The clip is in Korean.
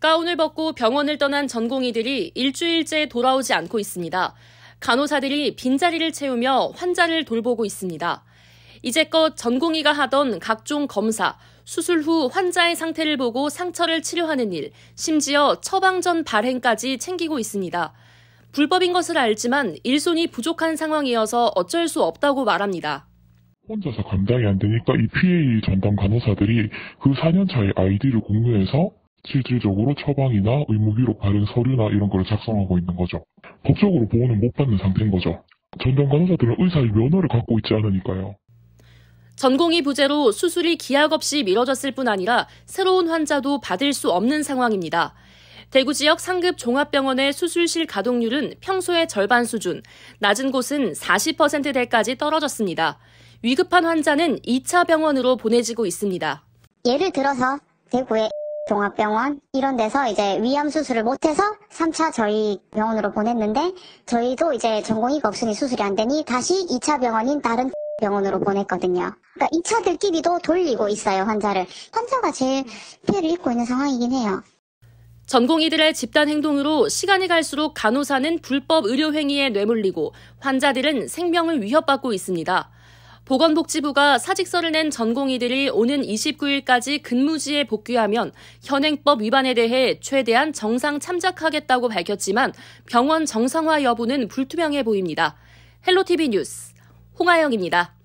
가운을 벗고 병원을 떠난 전공의들이 일주일째 돌아오지 않고 있습니다. 간호사들이 빈자리를 채우며 환자를 돌보고 있습니다. 이제껏 전공의가 하던 각종 검사, 수술 후 환자의 상태를 보고 상처를 치료하는 일, 심지어 처방전 발행까지 챙기고 있습니다. 불법인 것을 알지만 일손이 부족한 상황이어서 어쩔 수 없다고 말합니다. 혼자서 감당이 안 되니까 e PA 전담 간호사들이 그 4년 차의 아이디를 공유해서 실질적으로 처방이나 의무기록 발행 서류나 이런 걸 작성하고 있는 거죠. 법적으로 보호는 못 받는 상태인 거죠. 전담 간호사들은 의사의 면허를 갖고 있지 않으니까요. 전공이 부재로 수술이 기약 없이 미뤄졌을 뿐 아니라 새로운 환자도 받을 수 없는 상황입니다. 대구 지역 상급 종합병원의 수술실 가동률은 평소의 절반 수준, 낮은 곳은 40%대까지 떨어졌습니다. 위급한 환자는 2차 병원으로 보내지고 있습니다. 예를 들어서 대구의 종합병원 이런 데서 이제 위암 수술을 못해서 3차 저희 병원으로 보냈는데 저희도 이제 전공의가 없으니 수술이 안 되니 다시 2차 병원인 다른 병원으로 보냈거든요. 그러니까 2차들끼리도 돌리고 있어요, 환자를. 환자가 제일 피해를 입고 있는 상황이긴 해요. 전공의들의 집단 행동으로 시간이 갈수록 간호사는 불법 의료 행위에 뇌물리고 환자들은 생명을 위협받고 있습니다. 보건복지부가 사직서를 낸 전공의들이 오는 29일까지 근무지에 복귀하면 현행법 위반에 대해 최대한 정상 참작하겠다고 밝혔지만 병원 정상화 여부는 불투명해 보입니다. 헬로티비 뉴스 홍아영입니다.